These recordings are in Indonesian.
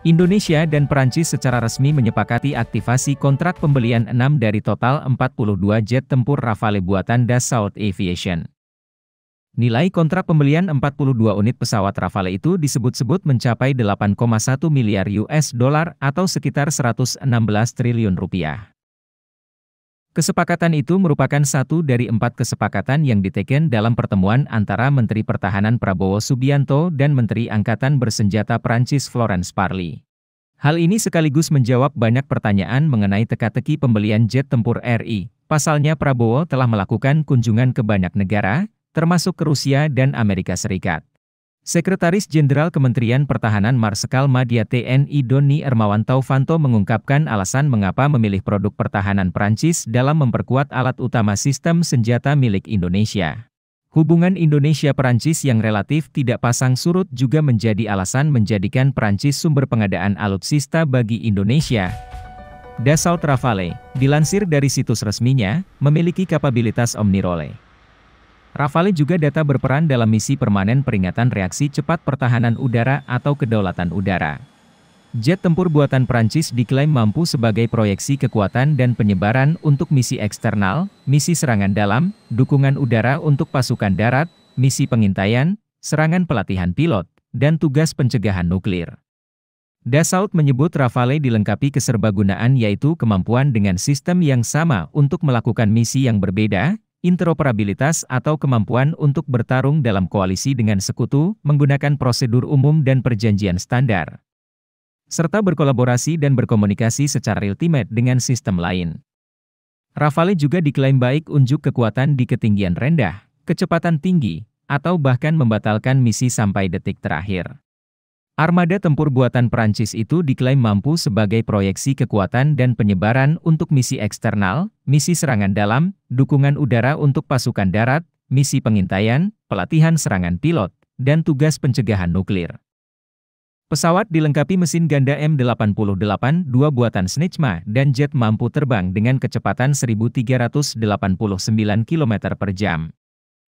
Indonesia dan Perancis secara resmi menyepakati aktivasi kontrak pembelian 6 dari total 42 jet tempur Rafale buatan Dassault Aviation. Nilai kontrak pembelian 42 unit pesawat Rafale itu disebut-sebut mencapai 8,1 miliar US dollar atau sekitar 116 triliun rupiah. Kesepakatan itu merupakan satu dari empat kesepakatan yang diteken dalam pertemuan antara Menteri Pertahanan Prabowo Subianto dan Menteri Angkatan Bersenjata Prancis Florence Parly. Hal ini sekaligus menjawab banyak pertanyaan mengenai teka-teki pembelian jet tempur RI. Pasalnya Prabowo telah melakukan kunjungan ke banyak negara, termasuk ke Rusia dan Amerika Serikat. Sekretaris Jenderal Kementerian Pertahanan Marsekal Madia TNI Doni Ermawan Taufanto mengungkapkan alasan mengapa memilih produk pertahanan Prancis dalam memperkuat alat utama sistem senjata milik Indonesia. Hubungan Indonesia-Perancis yang relatif tidak pasang surut juga menjadi alasan menjadikan Perancis sumber pengadaan alutsista bagi Indonesia. Dassault Rafale, dilansir dari situs resminya, memiliki kapabilitas omnirole. Rafale juga data berperan dalam misi permanen peringatan reaksi cepat pertahanan udara atau kedaulatan udara. Jet tempur buatan Prancis diklaim mampu sebagai proyeksi kekuatan dan penyebaran untuk misi eksternal, misi serangan dalam, dukungan udara untuk pasukan darat, misi pengintaian, serangan pelatihan pilot, dan tugas pencegahan nuklir. Dassault menyebut Rafale dilengkapi keserbagunaan yaitu kemampuan dengan sistem yang sama untuk melakukan misi yang berbeda, interoperabilitas atau kemampuan untuk bertarung dalam koalisi dengan sekutu menggunakan prosedur umum dan perjanjian standar, serta berkolaborasi dan berkomunikasi secara ultimate dengan sistem lain. Rafale juga diklaim baik unjuk kekuatan di ketinggian rendah, kecepatan tinggi, atau bahkan membatalkan misi sampai detik terakhir. Armada tempur buatan Prancis itu diklaim mampu sebagai proyeksi kekuatan dan penyebaran untuk misi eksternal, misi serangan dalam, dukungan udara untuk pasukan darat, misi pengintaian, pelatihan serangan pilot, dan tugas pencegahan nuklir. Pesawat dilengkapi mesin ganda M88 dua buatan Snitchma dan jet mampu terbang dengan kecepatan 1389 km per jam.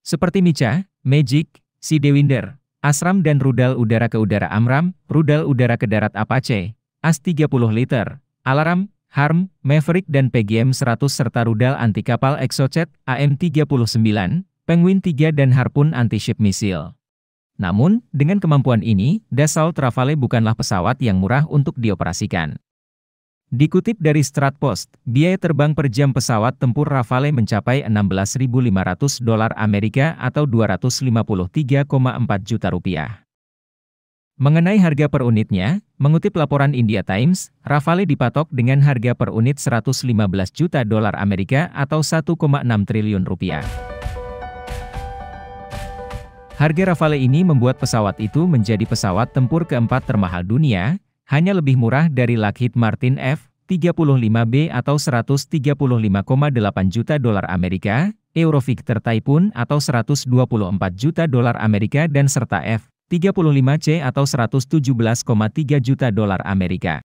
Seperti Micah, Magic, Sidewinder. Asram dan rudal udara ke udara Amram, rudal udara ke darat Apache, AS 30 liter, alarm, Harm, Maverick dan PGM 100 serta rudal anti kapal Exocet AM39, Penguin 3 dan Harpoon anti-ship misil. Namun, dengan kemampuan ini, Dassault Rafale bukanlah pesawat yang murah untuk dioperasikan. Dikutip dari Stratpost, biaya terbang per jam pesawat tempur Rafale mencapai 16.500 dolar Amerika atau 253,4 juta rupiah. Mengenai harga per unitnya, mengutip laporan India Times, Rafale dipatok dengan harga per unit 115 juta dolar Amerika atau 1,6 triliun rupiah. Harga Rafale ini membuat pesawat itu menjadi pesawat tempur keempat termahal dunia, hanya lebih murah dari Lockheed Martin F-35B atau 135,8 juta dolar Amerika, Eurofighter Typhoon atau 124 juta dolar Amerika dan serta F-35C atau 117,3 juta dolar Amerika.